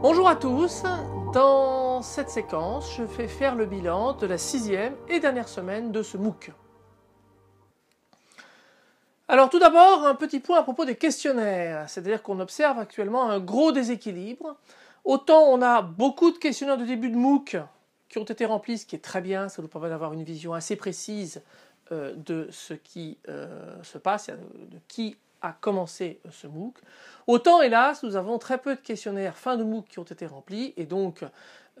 Bonjour à tous, dans cette séquence, je fais faire le bilan de la sixième et dernière semaine de ce MOOC. Alors tout d'abord, un petit point à propos des questionnaires, c'est-à-dire qu'on observe actuellement un gros déséquilibre. Autant on a beaucoup de questionnaires de début de MOOC qui ont été remplis, ce qui est très bien, ça nous permet d'avoir une vision assez précise euh, de ce qui euh, se passe, de qui a commencé euh, ce MOOC. Autant, hélas, nous avons très peu de questionnaires fin de MOOC qui ont été remplis et donc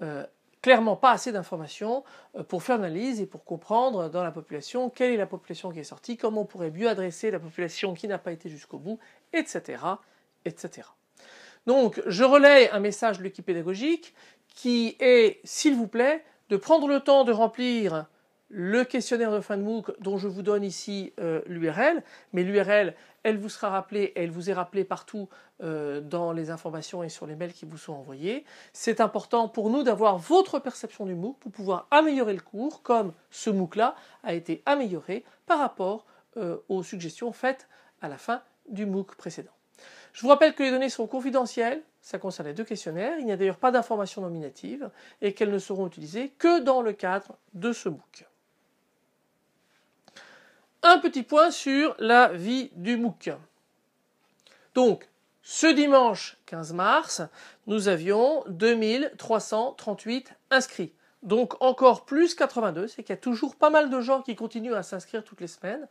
euh, clairement pas assez d'informations euh, pour faire l'analyse et pour comprendre dans la population quelle est la population qui est sortie, comment on pourrait mieux adresser la population qui n'a pas été jusqu'au bout, etc., etc. Donc, je relaye un message de l'équipe pédagogique qui est, s'il vous plaît, de prendre le temps de remplir le questionnaire de fin de MOOC dont je vous donne ici euh, l'URL, mais l'URL, elle vous sera rappelée, elle vous est rappelée partout euh, dans les informations et sur les mails qui vous sont envoyés. C'est important pour nous d'avoir votre perception du MOOC pour pouvoir améliorer le cours, comme ce MOOC-là a été amélioré par rapport euh, aux suggestions faites à la fin du MOOC précédent. Je vous rappelle que les données sont confidentielles, ça concerne les deux questionnaires, il n'y a d'ailleurs pas d'informations nominatives et qu'elles ne seront utilisées que dans le cadre de ce MOOC un petit point sur la vie du MOOC. Donc, ce dimanche 15 mars, nous avions 2338 inscrits. Donc encore plus 82, c'est qu'il y a toujours pas mal de gens qui continuent à s'inscrire toutes les semaines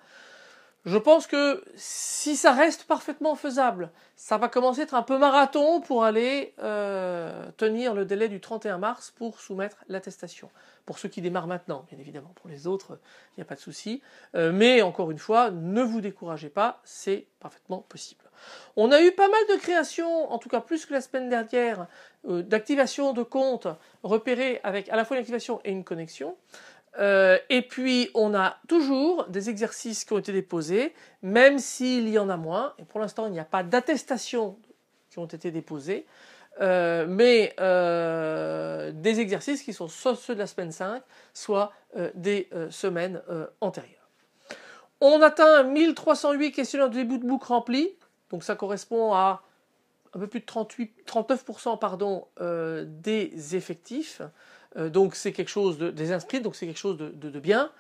je pense que si ça reste parfaitement faisable, ça va commencer à être un peu marathon pour aller euh, tenir le délai du 31 mars pour soumettre l'attestation. Pour ceux qui démarrent maintenant, bien évidemment, pour les autres, il n'y a pas de souci. Euh, mais encore une fois, ne vous découragez pas, c'est parfaitement possible. On a eu pas mal de créations, en tout cas plus que la semaine dernière, d'activations euh, d'activation de comptes repérées avec à la fois une activation et une connexion. Euh, et puis, on a toujours des exercices qui ont été déposés, même s'il y en a moins. Et pour l'instant, il n'y a pas d'attestations qui ont été déposées, euh, mais euh, des exercices qui sont soit ceux de la semaine 5, soit des semaines antérieures. On atteint 1308 questionnaires de début de boucle remplis, donc ça correspond à un peu plus de 39% pardon, des effectifs. Euh, donc c'est quelque chose de, des inscrits, donc c'est quelque chose de, bien.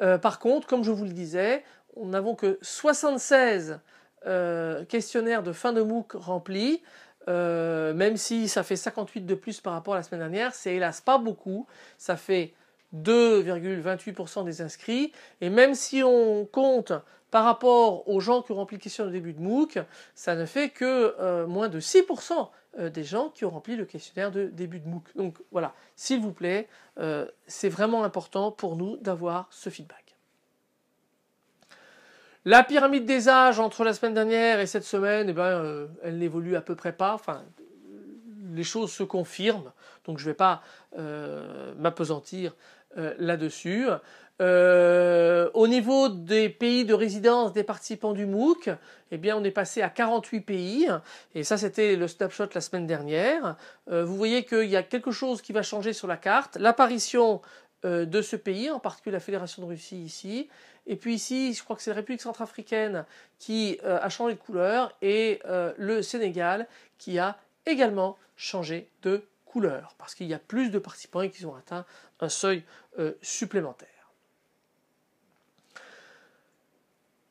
Euh, par contre, comme je vous le disais, nous n'avons que 76 euh, questionnaires de fin de MOOC remplis. même si ça fait 58 de plus par rapport à la semaine dernière, c'est hélas pas beaucoup. Ça fait 2,28% des inscrits. Et même si on compte par rapport aux gens qui ont rempli le au début de MOOC, ça ne fait que moins de 6% euh, des gens qui ont rempli le questionnaire de début de MOOC. Donc voilà, s'il vous plaît, euh, c'est vraiment important pour nous d'avoir ce feedback. La pyramide des âges entre la semaine dernière et cette semaine, eh ben, euh, elle n'évolue à peu près pas. Enfin, les choses se confirment, donc je ne vais pas m'apesantir euh, là-dessus. Euh, au niveau des pays de résidence des participants du MOOC, eh bien, on est passé à 48 pays, et ça, c'était le snapshot la semaine dernière. Euh, vous voyez qu'il y a quelque chose qui va changer sur la carte, l'apparition de ce pays, en particulier la Fédération de Russie ici, et puis ici, je crois que c'est la République centrafricaine qui a changé de couleur, et le Sénégal qui a également changé de couleur, parce qu'il y a plus de participants et qu'ils ont atteint seuil euh, supplémentaire.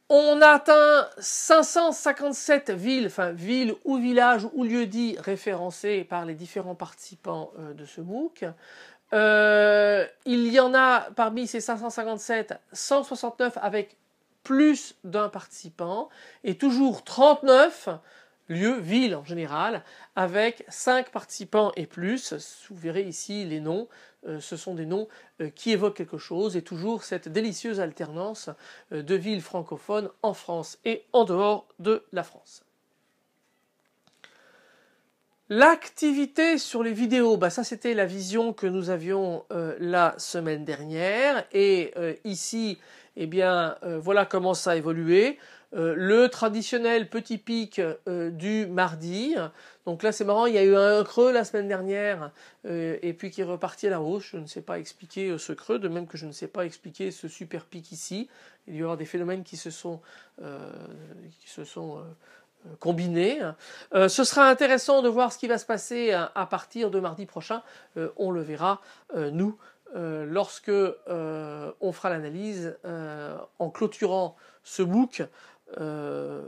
On atteint 557 villes, enfin villes ou villages ou lieux-dits référencés par les différents participants euh, de ce MOOC. Euh, il y en a parmi ces 557, 169 avec plus d'un participant et toujours 39 lieux, villes en général, avec 5 participants et plus. Vous verrez ici les noms euh, ce sont des noms euh, qui évoquent quelque chose et toujours cette délicieuse alternance euh, de villes francophones en France et en dehors de la France. L'activité sur les vidéos, bah, ça c'était la vision que nous avions la semaine dernière et ici, eh bien voilà comment ça a évolué. Euh, le traditionnel petit pic euh, du mardi. Donc là, c'est marrant, il y a eu un creux la semaine dernière euh, et puis qui est reparti à la hausse. Je ne sais pas expliquer ce creux, de même que je ne sais pas expliquer ce super pic ici. Il y aura des phénomènes qui se sont, combinés. ce sera intéressant de voir ce qui va se passer à, partir de mardi prochain. on le verra, nous, lorsque on fera l'analyse en clôturant ce book euh,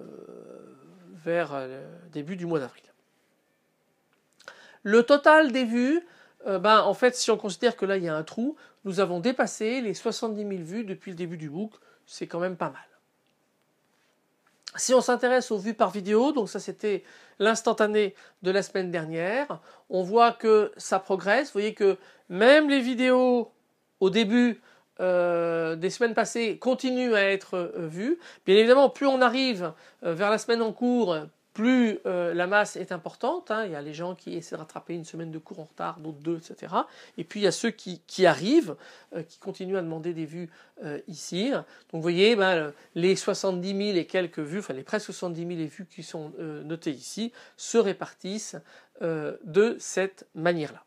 vers le euh, début du mois d'avril. Le total des vues, euh, ben, en fait, si on considère que là, il y a un trou, nous avons dépassé les 70 000 vues depuis le début du book. C'est quand même pas mal. Si on s'intéresse aux vues par vidéo, donc ça c'était l'instantané de la semaine dernière, on voit que ça progresse. Vous voyez que même les vidéos au début euh, des semaines passées continuent à être euh, vues. Bien évidemment, plus on arrive euh, vers la semaine en cours, plus la masse est importante. Hein. Il y a les gens qui essaient de rattraper une semaine de cours en retard, d'autres deux, etc. Et puis il y a ceux qui, arrivent, qui continuent à demander des vues ici. Donc vous voyez, ben, les 70 000 et quelques vues, enfin les presque 70 000 et vues qui sont notées ici, se répartissent de cette manière-là.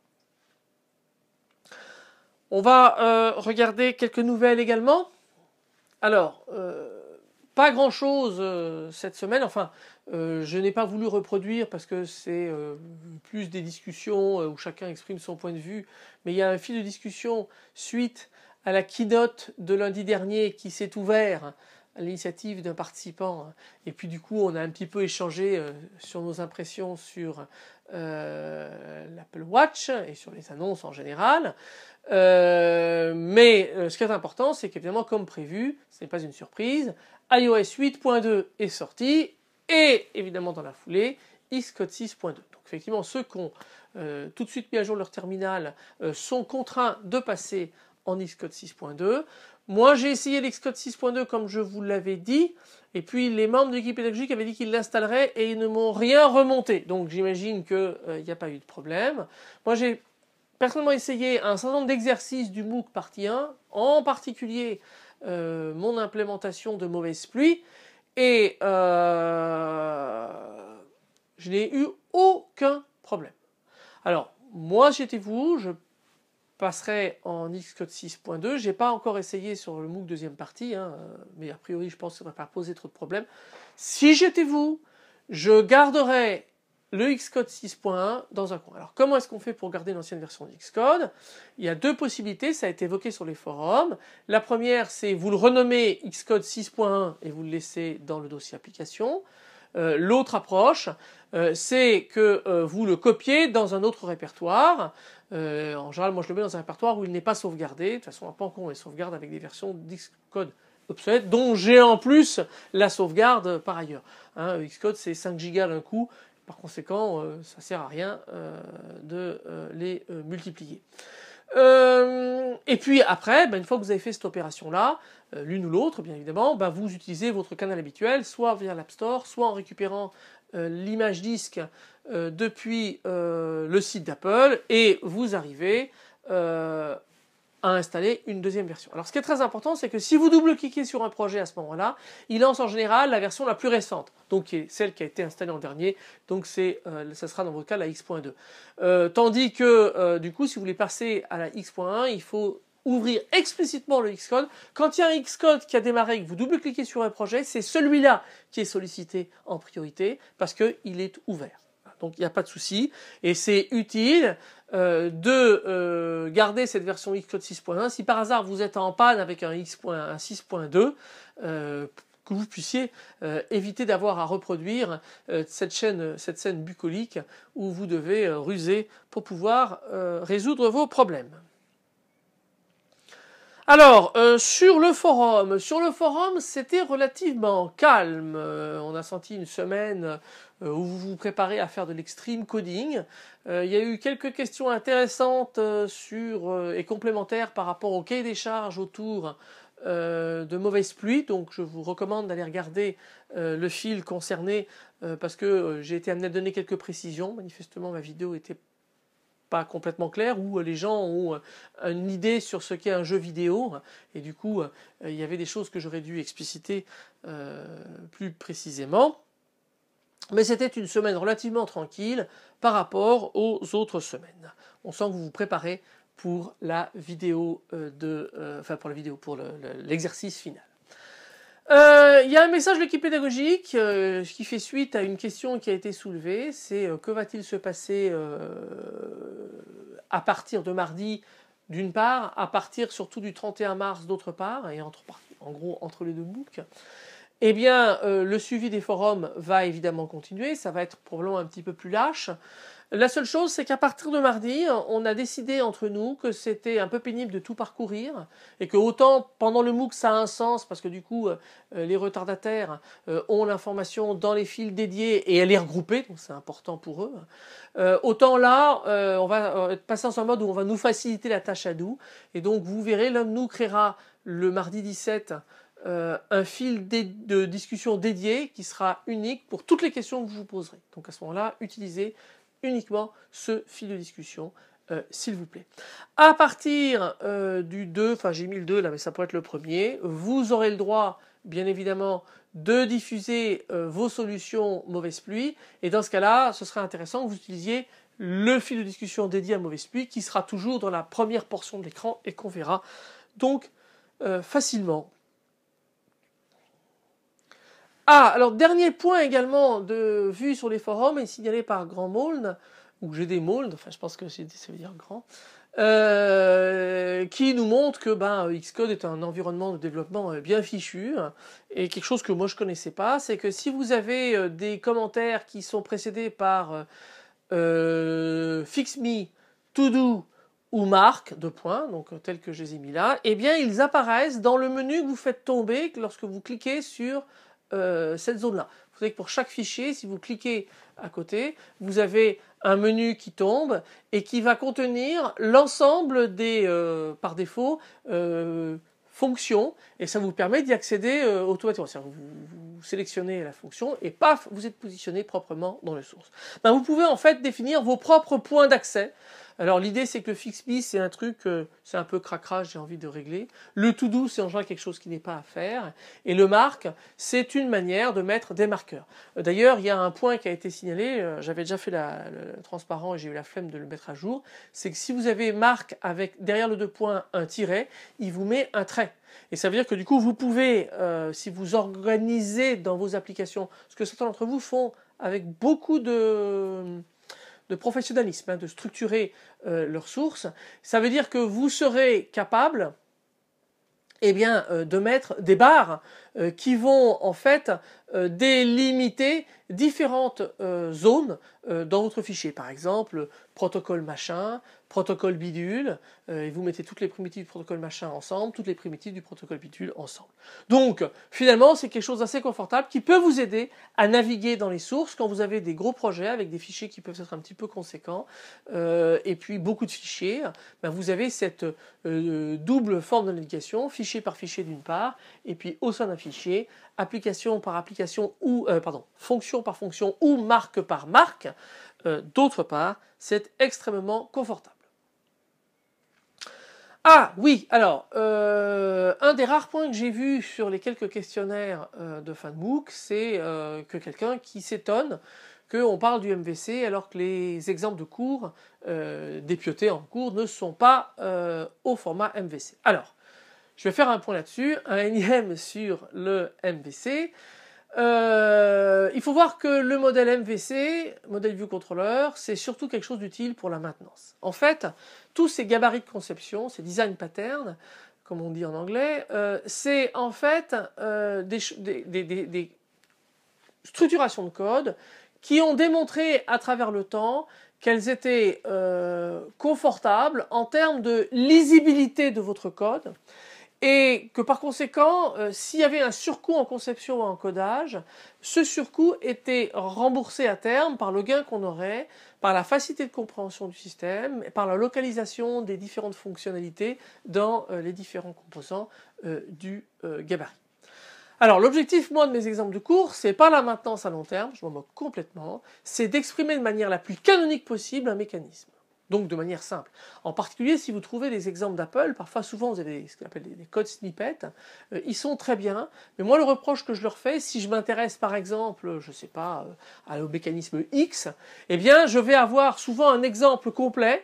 On va euh, regarder quelques nouvelles également. Alors, euh, pas grand-chose euh, cette semaine. Enfin, je n'ai pas voulu reproduire parce que c'est plus des discussions où chacun exprime son point de vue. Mais il y a un fil de discussion suite à la keynote de lundi dernier qui s'est ouvert l'initiative d'un participant. Et puis du coup, on a un petit peu échangé euh, sur nos impressions sur euh, l'Apple Watch et sur les annonces en général. Euh, mais ce qui est important, c'est qu'évidemment, comme prévu, ce n'est pas une surprise, iOS 8.2 est sorti et évidemment dans la foulée, Xcode 6.2. Donc effectivement, ceux qui ont tout de suite mis à jour leur terminal sont contraints de passer en Xcode 6.2. Moi, j'ai essayé l'Xcode 6.2 comme je vous l'avais dit, et puis les membres de l'équipe pédagogique avaient dit qu'ils l'installeraient et ils ne m'ont rien remonté. Donc j'imagine qu'il n'y euh, a pas eu de problème. Moi, j'ai personnellement essayé un certain nombre d'exercices du MOOC partie 1, en particulier euh, mon implémentation de mauvaise pluie, et euh, je n'ai eu aucun problème. Alors, moi, j'étais vous, je passerait en Xcode 6.2. n'ai pas encore essayé sur le MOOC deuxième partie, hein, euh, mais a priori, je pense que ça ne va pas poser trop de problèmes. Si j'étais vous, je garderais le Xcode 6.1 dans un coin. Alors, comment est-ce qu'on fait pour garder l'ancienne version de Xcode Il y a deux possibilités, ça a été évoqué sur les forums. La première, c'est vous le renommez Xcode 6.1 et vous le laissez dans le dossier application. Euh, l'autre approche, euh, c'est que vous le copiez dans un autre répertoire. Euh, en général, moi je le mets dans un répertoire où il n'est pas sauvegardé. De toute façon, à Pancon, les sauvegarde avec des versions d'Xcode obsolètes, dont j'ai en plus la sauvegarde par ailleurs. Hein, Xcode, c'est 5 gigas d'un coup. Par conséquent, ça euh, ça sert à rien euh, de les multiplier. et puis après, ben, une fois que vous avez fait cette opération-là, l'une ou l'autre, bien évidemment, ben, vous utilisez votre canal habituel, soit via l'App Store, soit en récupérant l'image disque euh, depuis euh, le site d'Apple et vous arrivez euh, à installer une deuxième version. Alors ce qui est très important, c'est que si vous double-cliquez sur un projet à ce moment-là, il lance en général la version la plus récente, donc celle qui a été installée en dernier, donc ça sera dans votre cas la X.2. tandis que du coup, si vous voulez passer à la X.1, il faut ouvrir explicitement le Xcode. Quand il y a un Xcode qui a démarré et que vous double-cliquez sur un projet, c'est celui-là qui est sollicité en priorité parce qu'il est ouvert. Donc il n'y a pas de souci. Et c'est utile euh, de euh, garder cette version Xcode 6.1. Si par hasard vous êtes en panne avec un, X. 6.2, euh, que vous puissiez éviter d'avoir à reproduire cette, cette scène bucolique où vous devez ruser pour pouvoir résoudre vos problèmes. Alors, euh, sur le forum, sur le forum, c'était relativement calme. Euh, on a senti une semaine euh, où vous vous préparez à faire de l'extreme coding. Il y a eu quelques questions intéressantes sur et complémentaires par rapport au cahier des charges autour de mauvaise pluie. Donc, je vous recommande d'aller regarder le fil concerné parce que j'ai été amené à donner quelques précisions. Manifestement, ma vidéo était pas complètement clair, où euh, les gens ont euh, une idée sur ce qu'est un jeu vidéo, et du coup, euh, il y avait des choses que j'aurais dû expliciter plus précisément. Mais c'était une semaine relativement tranquille par rapport aux autres semaines. On sent que vous vous préparez pour la vidéo de, enfin pour la vidéo, pour l'exercice final. Euh, il y a un message de l'équipe pédagogique euh, qui fait suite à une question qui a été soulevée, c'est euh, que va-t-il se passer à partir de mardi d'une part, à partir surtout du 31 mars d'autre part, et entre, en gros entre les deux boucs eh bien, euh, le suivi des forums va évidemment continuer, ça va être probablement un petit peu plus lâche. La seule chose, c'est qu'à partir de mardi, on a décidé entre nous que c'était un peu pénible de tout parcourir et que autant pendant le MOOC ça a un sens parce que du coup, euh, les retardataires euh, ont l'information dans les fils dédiés et elle est regroupée, donc c'est important pour eux. autant là, on va passer en mode où on va nous faciliter la tâche à nous et donc vous verrez, l'un nous créera le mardi 17 euh, un fil de discussion dédié qui sera unique pour toutes les questions que vous vous poserez. Donc à ce moment-là, utilisez uniquement ce fil de discussion. Euh, s'il vous plaît. À partir euh, du 2, enfin j'ai mis le 2 là, mais ça pourrait être le premier, vous aurez le droit, bien évidemment, de diffuser vos solutions mauvaise pluie. Et dans ce cas-là, ce sera intéressant que vous utilisiez le fil de discussion dédié à mauvaise pluie qui sera toujours dans la première portion de l'écran et qu'on verra donc facilement. Ah, alors dernier point également de vue sur les forums et signalé par Grand Maulne, ou GD Maulne, enfin je pense que ça veut dire grand, euh, qui nous montre que ben, Xcode est un environnement de développement euh, bien fichu et quelque chose que moi je ne connaissais pas, c'est que si vous avez euh, des commentaires qui sont précédés par FixMe, To Do, ou marque de points, donc tel que je les ai mis là, eh bien ils apparaissent dans le menu que vous faites tomber lorsque vous cliquez sur euh, cette zone-là. Vous savez que pour chaque fichier, si vous cliquez à côté, vous avez un menu qui tombe et qui va contenir l'ensemble des, euh, par défaut, euh, fonctions et ça vous permet d'y accéder automatiquement. Vous, vous, sélectionnez la fonction et paf, vous êtes positionné proprement dans le source. Ben, vous pouvez en fait définir vos propres points d'accès alors l'idée c'est que le fixe-bis, c'est un truc, euh, c'est un peu cracra, j'ai envie de régler. Le tout do c'est en général quelque chose qui n'est pas à faire. Et le marque c'est une manière de mettre des marqueurs. Euh, d'ailleurs il y a un point qui a été signalé, euh, j'avais déjà fait la, le transparent et j'ai eu la flemme de le mettre à jour, c'est que si vous avez marque avec derrière le deux points un tiret, il vous met un trait. Et ça veut dire que du coup vous pouvez, si vous organisez dans vos applications, ce que certains d'entre vous font avec beaucoup de de professionnalisme, hein, de structurer euh, leurs sources. Ça veut dire que vous serez capable et eh bien, euh, de mettre des barres euh, qui vont en fait délimiter différentes zones dans votre fichier. Par exemple, protocole machin, protocole bidule, euh, et vous mettez toutes les primitives du protocole machin ensemble, toutes les primitives du protocole bidule ensemble. Donc, finalement, c'est quelque chose d'assez confortable qui peut vous aider à naviguer dans les sources quand vous avez des gros projets avec des fichiers qui peuvent être un petit peu conséquents, euh, et puis beaucoup de fichiers. Ben, vous avez cette euh, double forme de navigation, fichier par fichier d'une part, et puis au sein d'un fichier, application par application ou, pardon, fonction par fonction ou marque par marque, d'autre part, c'est extrêmement confortable. Ah oui, alors, euh, un des rares points que j'ai vu sur les quelques questionnaires euh, de fin de c'est euh, que quelqu'un qui s'étonne qu'on parle du MVC alors que les exemples de cours dépiotés en cours ne sont pas au format MVC. Alors, je vais faire un point là-dessus, un énième sur le MVC. Euh, il faut voir que le modèle MVC, modèle view controller, c'est surtout quelque chose d'utile pour la maintenance. En fait, tous ces gabarits de conception, ces design patterns, comme on dit en anglais, euh, c'est en fait euh, des, structurations de code qui ont démontré à travers le temps qu'elles étaient confortables en termes de lisibilité de votre code, et que par conséquent, euh, s'il y avait un surcoût en conception ou en codage, ce surcoût était remboursé à terme par le gain qu'on aurait, par la facilité de compréhension du système, par la localisation des différentes fonctionnalités dans euh, les différents composants euh, du gabarit. Alors l'objectif, moi, de mes exemples de cours, c'est pas la maintenance à long terme, je m'en moque complètement, c'est d'exprimer de manière la plus canonique possible un mécanisme. Donc de manière simple. En particulier, si vous trouvez des exemples d'Apple, parfois souvent vous avez ce qu'on appelle des codes snippets, euh, ils sont très bien, mais moi le reproche que je leur fais, si je m'intéresse par exemple, euh, je ne sais pas, euh, au mécanisme X, eh bien je vais avoir souvent un exemple complet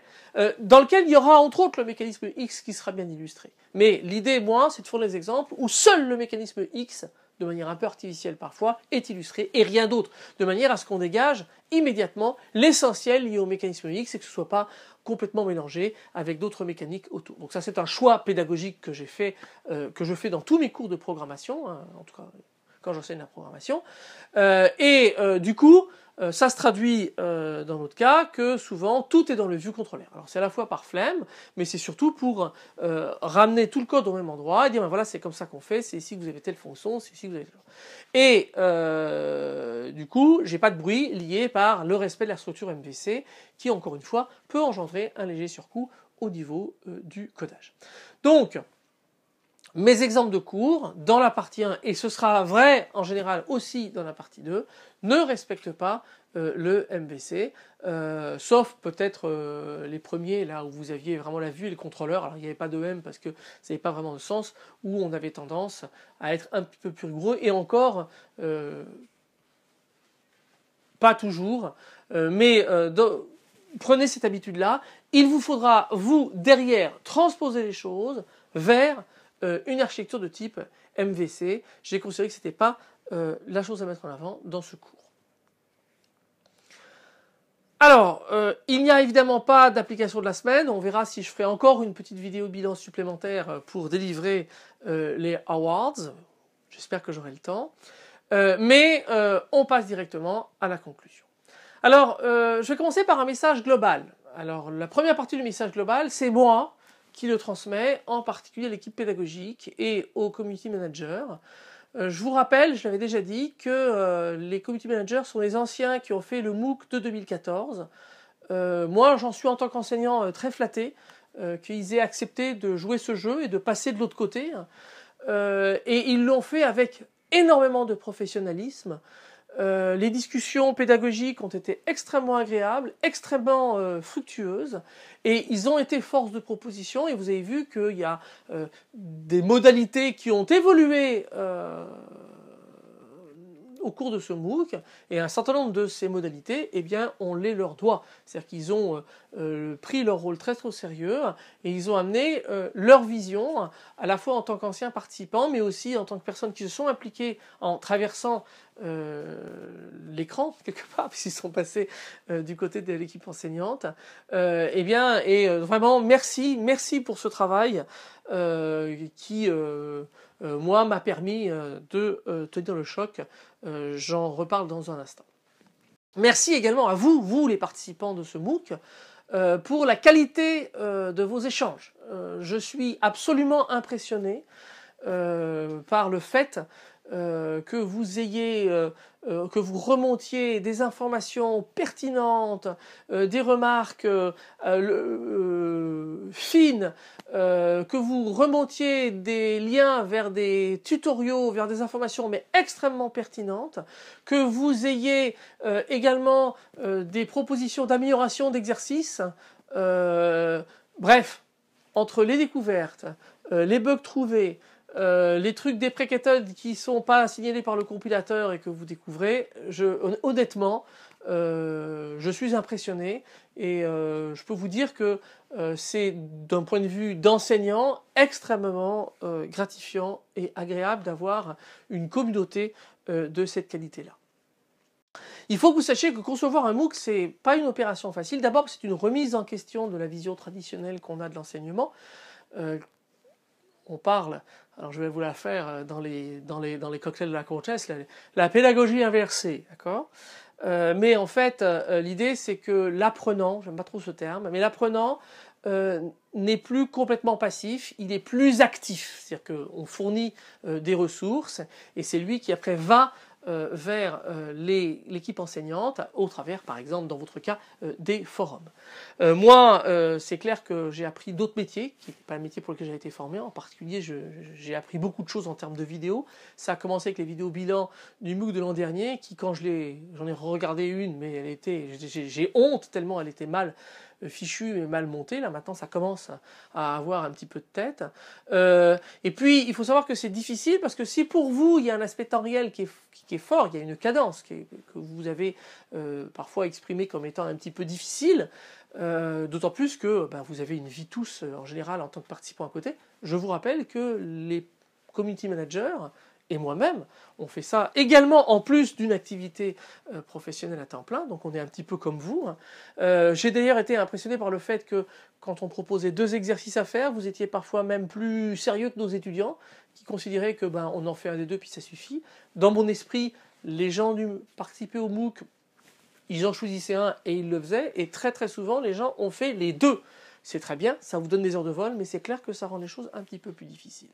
dans lequel il y aura entre autres le mécanisme X qui sera bien illustré. Mais l'idée, moi, c'est de fournir des exemples où seul le mécanisme X de manière un peu artificielle parfois, est illustré et rien d'autre, de manière à ce qu'on dégage immédiatement l'essentiel lié au mécanisme X c'est que ce ne soit pas complètement mélangé avec d'autres mécaniques autour. Donc ça c'est un choix pédagogique que j'ai fait, euh, que je fais dans tous mes cours de programmation, hein, en tout cas quand j'enseigne la programmation. Euh, et euh, du coup, euh, ça se traduit euh, dans notre cas que souvent tout est dans le view Controller. Alors c'est à la fois par flemme, mais c'est surtout pour euh, ramener tout le code au même endroit et dire ben voilà c'est comme ça qu'on fait, c'est ici que vous avez telle fonction, c'est ici que vous avez telle. Et du coup j'ai pas de bruit lié par le respect de la structure MVC qui encore une fois peut engendrer un léger surcoût au niveau du codage. Donc mes exemples de cours, dans la partie 1, et ce sera vrai en général aussi dans la partie 2, ne respectent pas euh, le MVC, euh, sauf peut-être euh, les premiers, là où vous aviez vraiment la vue et le contrôleur, alors il n'y avait pas de M parce que ça n'avait pas vraiment de sens, où on avait tendance à être un petit peu plus rigoureux et encore, pas toujours, mais prenez cette habitude-là, il vous faudra, vous, derrière, transposer les choses vers euh, une architecture de type MVC. J'ai considéré que ce n'était pas euh, la chose à mettre en avant dans ce cours. Alors, euh, il n'y a évidemment pas d'application de la semaine. On verra si je fais encore une petite vidéo bilan supplémentaire pour délivrer les awards. J'espère que j'aurai le temps. mais on passe directement à la conclusion. Alors, je vais commencer par un message global. Alors, la première partie du message global, c'est moi qui le transmet en particulier à l'équipe pédagogique et aux community managers. Euh, je vous rappelle, je l'avais déjà dit, que euh, les community managers sont les anciens qui ont fait le MOOC de 2014. Euh, moi, j'en suis en tant qu'enseignant très flatté qu'ils aient accepté de jouer ce jeu et de passer de l'autre côté. et ils l'ont fait avec énormément de professionnalisme. Euh, les discussions pédagogiques ont été extrêmement agréables, extrêmement euh, fructueuses, et ils ont été force de proposition, et vous avez vu qu'il y a euh, des modalités qui ont évolué au cours de ce MOOC, et un certain nombre de ces modalités, eh bien, on les leur doit. C'est-à-dire qu'ils ont pris leur rôle très, très sérieux, et ils ont amené leur vision, à la fois en tant qu'anciens participants, mais aussi en tant que personnes qui se sont impliquées en traversant euh, l'écran quelque part puisqu'ils sont passés euh, du côté de l'équipe enseignante. Euh, eh bien, et vraiment merci, merci pour ce travail qui moi m'a permis de tenir le choc. J'en reparle dans un instant. Merci également à vous, vous les participants de ce MOOC. pour la qualité de vos échanges. je suis absolument impressionné par le fait euh, que vous ayez, euh, euh, que vous remontiez des informations pertinentes, des remarques fines, que vous remontiez des liens vers des tutoriaux, vers des informations mais extrêmement pertinentes, que vous ayez également des propositions d'amélioration d'exercice. bref, entre les découvertes, les bugs trouvés, euh, les trucs des précathodes qui ne sont pas signalés par le compilateur et que vous découvrez, honnêtement, euh, je suis impressionné et euh, je peux vous dire que c'est d'un point de vue d'enseignant extrêmement gratifiant et agréable d'avoir une communauté de cette qualité-là. Il faut que vous sachiez que concevoir un MOOC, ce n'est pas une opération facile. D'abord, c'est une remise en question de la vision traditionnelle qu'on a de l'enseignement. on parle alors, je vais vous la faire euh, dans les, dans cocktails de la comtesse, la, pédagogie inversée, d'accord euh, Mais en fait, euh, l'idée, c'est que l'apprenant, j'aime pas trop ce terme, mais l'apprenant n'est plus complètement passif, il est plus actif. C'est-à-dire qu'on fournit des ressources et c'est lui qui après va euh, vers euh, l'équipe enseignante au travers, par exemple, dans votre cas, euh, des forums. moi, c'est clair que j'ai appris d'autres métiers, qui n'est pas le métier pour lequel j'ai été formé. En particulier, j'ai appris beaucoup de choses en termes de vidéos. Ça a commencé avec les vidéos bilan du MOOC de l'an dernier, qui, quand j'en je ai, ai regardé une, mais elle était, j'ai honte tellement elle était mal fichu et mal monté. Là maintenant, ça commence à avoir un petit peu de tête. Euh, et puis, il faut savoir que c'est difficile parce que si pour vous, il y a un aspect temps réel qui est, fort, il y a une cadence que vous avez euh, parfois exprimée comme étant un petit peu difficile, euh, d'autant plus que bah, vous avez une vie tous en général en tant que participant à côté. Je vous rappelle que les community managers, et moi-même, on fait ça également en plus d'une activité euh, professionnelle à temps plein, donc on est un petit peu comme vous. Hein. Euh, j'ai d'ailleurs été impressionné par le fait que quand on proposait deux exercices à faire, vous étiez parfois même plus sérieux que nos étudiants, qui considéraient que ben, on en fait un des deux puis ça suffit. Dans mon esprit, les gens du participer au MOOC, ils en choisissaient un et ils le faisaient, et très très souvent les gens ont fait les deux. C'est très bien, ça vous donne des heures de vol, mais c'est clair que ça rend les choses un petit peu plus difficiles.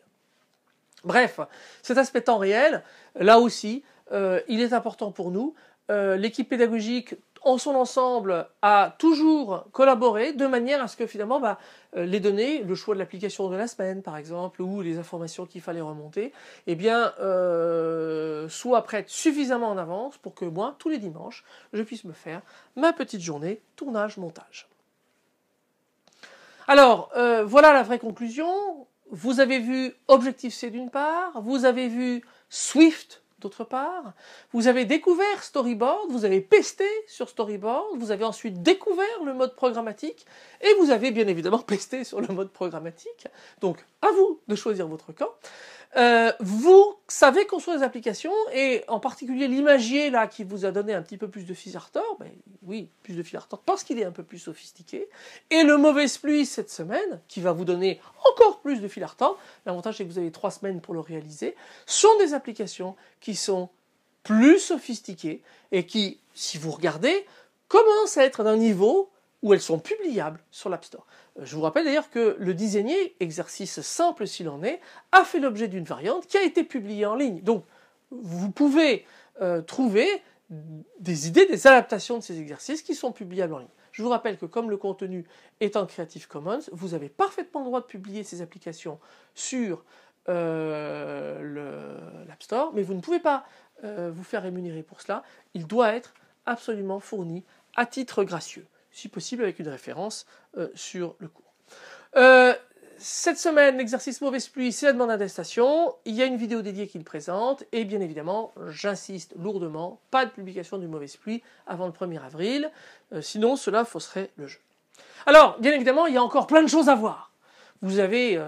Bref, cet aspect temps réel, là aussi, euh, il est important pour nous. Euh, l'équipe pédagogique, en son ensemble, a toujours collaboré de manière à ce que finalement, bah, euh, les données, le choix de l'application de la semaine, par exemple, ou les informations qu'il fallait remonter, eh bien, soient prêtes suffisamment en avance pour que moi, tous les dimanches, je puisse me faire ma petite journée tournage-montage. Alors, voilà la vraie conclusion vous avez vu Objective-C d'une part, vous avez vu Swift d'autre part, vous avez découvert Storyboard, vous avez pesté sur Storyboard, vous avez ensuite découvert le mode programmatique, et vous avez bien évidemment pesté sur le mode programmatique. Donc à vous de choisir votre camp. Euh, vous savez qu'on soit des applications et en particulier l'imagier là qui vous a donné un petit peu plus de fil à ben, oui, plus de fil à parce qu'il est un peu plus sophistiqué. Et le mauvais pluie cette semaine qui va vous donner encore plus de fil à retordre. L'avantage c'est que vous avez trois semaines pour le réaliser. Sont des applications qui sont plus sophistiquées et qui, si vous regardez, commencent à être d'un niveau où elles sont publiables sur l'App Store. Euh, je vous rappelle d'ailleurs que le designer, exercice simple s'il en est, a fait l'objet d'une variante qui a été publiée en ligne. Donc vous pouvez euh, trouver des idées, des adaptations de ces exercices qui sont publiables en ligne. Je vous rappelle que comme le contenu est en Creative Commons, vous avez parfaitement le droit de publier ces applications sur euh, l'App Store, mais vous ne pouvez pas vous faire rémunérer pour cela. Il doit être absolument fourni à titre gracieux si possible avec une référence euh, sur le cours. Euh, cette semaine, l'exercice mauvaise pluie, c'est la demande d'attestation. Il y a une vidéo dédiée qui le présente. Et bien évidemment, j'insiste lourdement, pas de publication du mauvaise pluie avant le 1er avril. Euh, sinon, cela fausserait le jeu. Alors, bien évidemment, il y a encore plein de choses à voir. Vous avez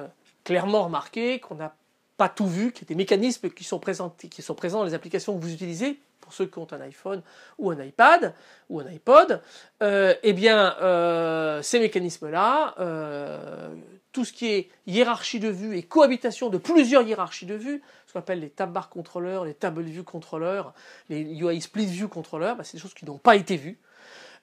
clairement remarqué qu'on n'a pas tout vu, qu'il y a des mécanismes qui sont, qui sont présents dans les applications que vous utilisez, ceux qui ont un iPhone ou un iPad ou un iPod, euh, eh bien, euh, ces mécanismes-là, euh, tout ce qui est hiérarchie de vue et cohabitation de plusieurs hiérarchies de vue, ce qu'on appelle les tab bar contrôleurs, les table view contrôleurs, les UI split view contrôleurs, bah, c'est des choses qui n'ont pas été vues.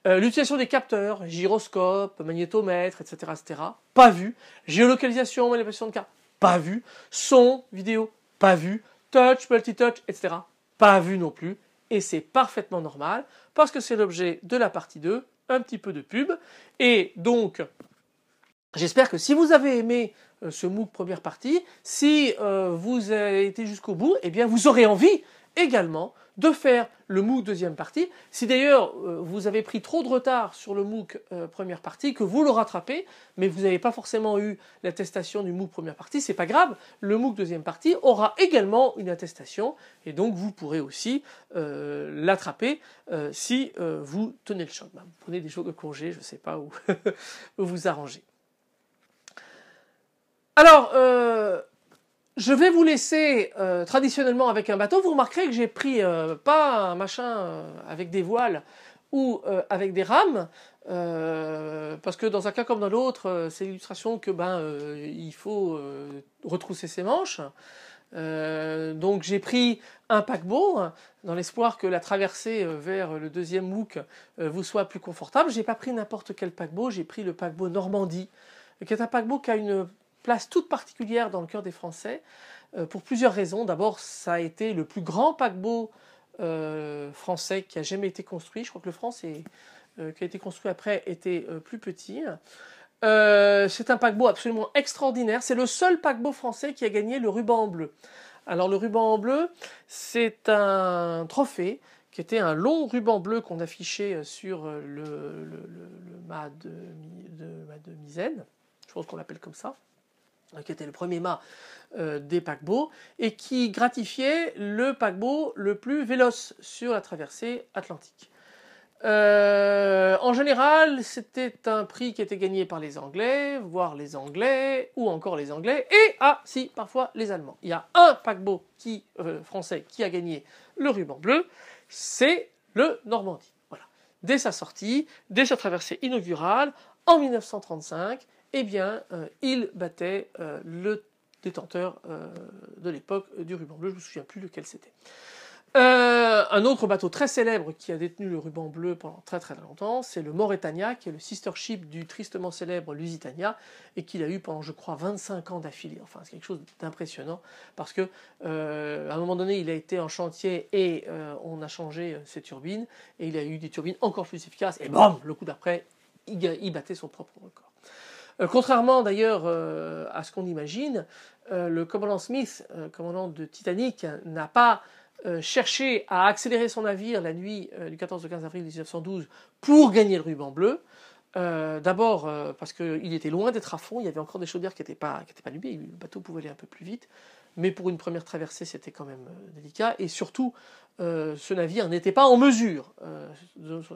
L'utilisation des capteurs, gyroscope, magnétomètre, etc., etc., pas vu. Géolocalisation, manipulation de cas, pas vu. Son, vidéo, pas vu. Touch, multi-touch, etc., pas vu non plus et c'est parfaitement normal parce que c'est l'objet de la partie 2, un petit peu de pub. Et donc, j'espère que si vous avez aimé euh, ce MOOC première partie, si euh, vous avez été jusqu'au bout, eh bien vous aurez envie également de faire le MOOC deuxième partie. Si d'ailleurs euh, vous avez pris trop de retard sur le MOOC euh, première partie, que vous le rattrapez, mais vous n'avez pas forcément eu l'attestation du MOOC première partie, c'est pas grave. Le MOOC deuxième partie aura également une attestation et donc vous pourrez aussi euh, l'attraper si vous tenez le choc. Bah, vous prenez des jours de congé, je ne sais pas où vous arrangez. Alors, je vais vous laisser euh, traditionnellement avec un bateau. Vous remarquerez que j'ai pris euh, pas un machin euh, avec des voiles ou avec des rames, parce que dans un cas comme dans l'autre, c'est l'illustration que ben il faut retrousser ses manches. donc j'ai pris un paquebot dans l'espoir que la traversée vers le deuxième MOOC vous soit plus confortable. J'ai pas pris n'importe quel paquebot, j'ai pris le paquebot Normandie, qui est un paquebot qui a une place toute particulière dans le cœur des Français euh, pour plusieurs raisons. D'abord, ça a été le plus grand paquebot euh, français qui a jamais été construit. Je crois que le France euh, qui a été construit après était plus petit. c'est un paquebot absolument extraordinaire. C'est le seul paquebot français qui a gagné le ruban en bleu. Alors le ruban en bleu, c'est un trophée qui était un long ruban bleu qu'on affichait sur le, mât de, de misaine, je pense qu'on l'appelle comme ça qui était le premier mât euh, des paquebots, et qui gratifiait le paquebot le plus véloce sur la traversée atlantique. Euh, en général, c'était un prix qui était gagné par les Anglais, voire les Anglais, ou encore les Anglais, et, ah si, parfois les Allemands. Il y a un paquebot qui, euh, français qui a gagné le ruban bleu, c'est le Normandie. Voilà. Dès sa sortie, dès sa traversée inaugurale, en 1935, eh bien, euh, il battait euh, le détenteur euh, de l'époque du ruban bleu, je ne me souviens plus lequel c'était. un autre bateau très célèbre qui a détenu le ruban bleu pendant très très longtemps, c'est le Mauretania, qui est le sister ship du tristement célèbre Lusitania, et qu'il a eu pendant, je crois, 25 ans d'affilée. Enfin, c'est quelque chose d'impressionnant, parce que à un moment donné, il a été en chantier et on a changé ses turbines, et il a eu des turbines encore plus efficaces, et bam, le coup d'après, il battait son propre record. Euh, contrairement d'ailleurs euh, à ce qu'on imagine, euh, le commandant Smith, commandant de Titanic, n'a pas cherché à accélérer son navire la nuit du 14 au 15 avril 1912 pour gagner le ruban bleu. D'abord parce qu'il était loin d'être à fond, il y avait encore des chaudières qui n'étaient pas, qui le bateau pouvait aller un peu plus vite, mais pour une première traversée c'était quand même délicat, et surtout ce navire n'était pas en mesure,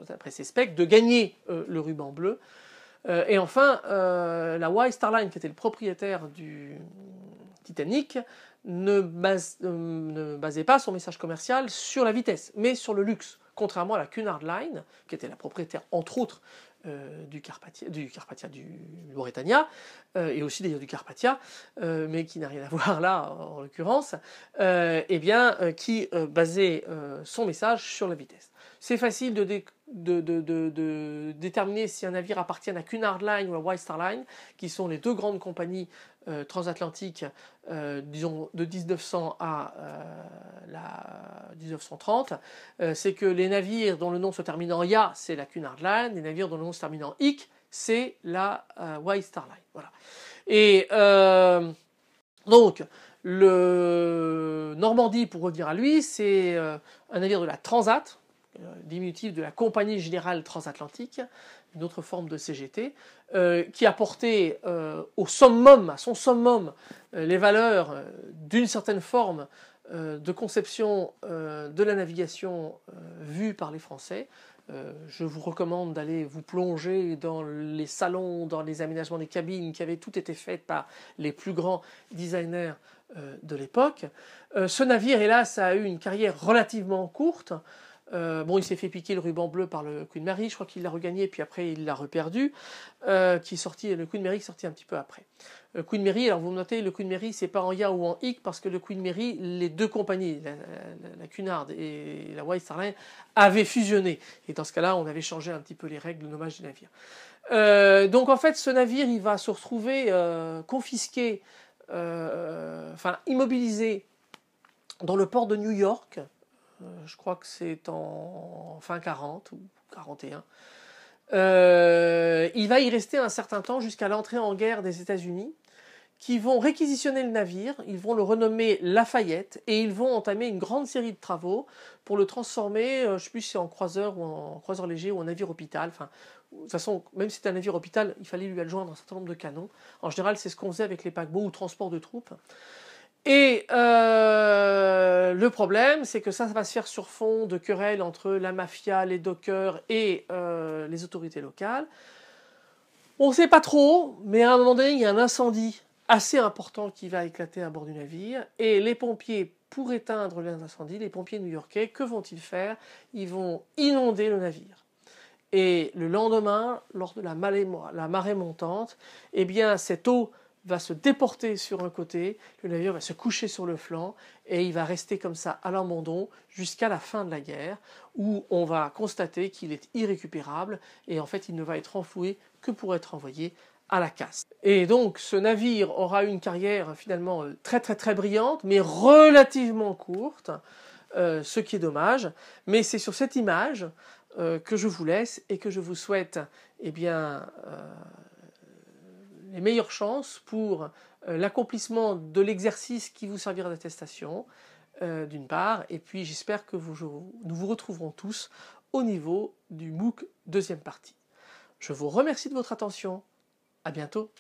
d'après ses specs, de gagner le ruban bleu. Euh, et enfin, euh, la Y Line, qui était le propriétaire du Titanic, euh, ne, basait pas son message commercial sur la vitesse, mais sur le luxe. Contrairement à la Cunard Line, qui était la propriétaire, entre autres, euh, du Carpathia, du Mauritania euh, et aussi d'ailleurs du Carpathia, euh, mais qui n'a rien à voir là en, l'occurrence, eh bien, qui basait son message sur la vitesse. C'est facile de, de, déterminer si un navire appartient à Cunard Line ou à White Star Line, qui sont les deux grandes compagnies euh, transatlantique, euh, disons de 1900 à euh, la 1930, c'est que les navires dont le nom se termine en Ya, c'est la Cunard Line, les navires dont le nom se termine en "-ic", c'est la White Star Line. Et donc, le Normandie, pour revenir à lui, c'est un navire de la Transat, diminutif de la Compagnie Générale Transatlantique, une autre forme de CGT, euh, qui a porté euh, au summum, à son summum, euh, les valeurs d'une certaine forme de conception de la navigation vue par les Français. je vous recommande d'aller vous plonger dans les salons, dans les aménagements des cabines qui avaient tout été faites par les plus grands designers de l'époque. ce navire, hélas, a eu une carrière relativement courte. Euh, bon, il s'est fait piquer le ruban bleu par le Queen Mary, je crois qu'il l'a regagné, puis après il l'a reperdu, euh, qui le Queen Mary qui est sorti un petit peu après. Le euh, Queen Mary, alors vous notez, le Queen Mary, c'est pas en Ya ou en Ic, parce que le Queen Mary, les deux compagnies, la, Cunard et la White Star avaient fusionné. Et dans ce cas-là, on avait changé un petit peu les règles de nommage des navire. donc en fait, ce navire, il va se retrouver confisqué, enfin immobilisé dans le port de New York, euh, je crois que c'est en fin 40 ou 41. Euh, il va y rester un certain temps jusqu'à l'entrée en guerre des États-Unis, qui vont réquisitionner le navire, ils vont le renommer Lafayette, et ils vont entamer une grande série de travaux pour le transformer, euh, je ne sais plus si c'est en croiseur ou en croiseur léger ou en navire hôpital. Enfin, de toute façon, même si c'est un navire hôpital, il fallait lui adjoindre un certain nombre de canons. En général, c'est ce qu'on faisait avec les paquebots ou transport de troupes. Et euh, le problème, c'est que ça, va se faire sur fond de querelles entre la mafia, les dockers et euh, les autorités locales. On ne sait pas trop, mais à un moment donné, il y a un incendie assez important qui va éclater à bord du navire. Et les pompiers, pour éteindre l'incendie, les pompiers new-yorkais, que vont-ils faire Ils vont inonder le navire. Et le lendemain, lors de la marée, la marée montante, eh bien, cette eau va se déporter sur un côté, le navire va se coucher sur le flanc et il va rester comme ça à l'abandon jusqu'à la fin de la guerre où on va constater qu'il est irrécupérable et en fait il ne va être enfoui que pour être envoyé à la casse. Et donc ce navire aura une carrière finalement euh, très très très brillante mais relativement courte, euh, ce qui est dommage, mais c'est sur cette image euh, que je vous laisse et que je vous souhaite eh bien les meilleures chances pour euh, l'accomplissement de l'exercice qui vous servira d'attestation, euh, d'une part, et puis j'espère que nous vous retrouverons tous au niveau du MOOC deuxième partie. Je vous remercie de votre attention, à bientôt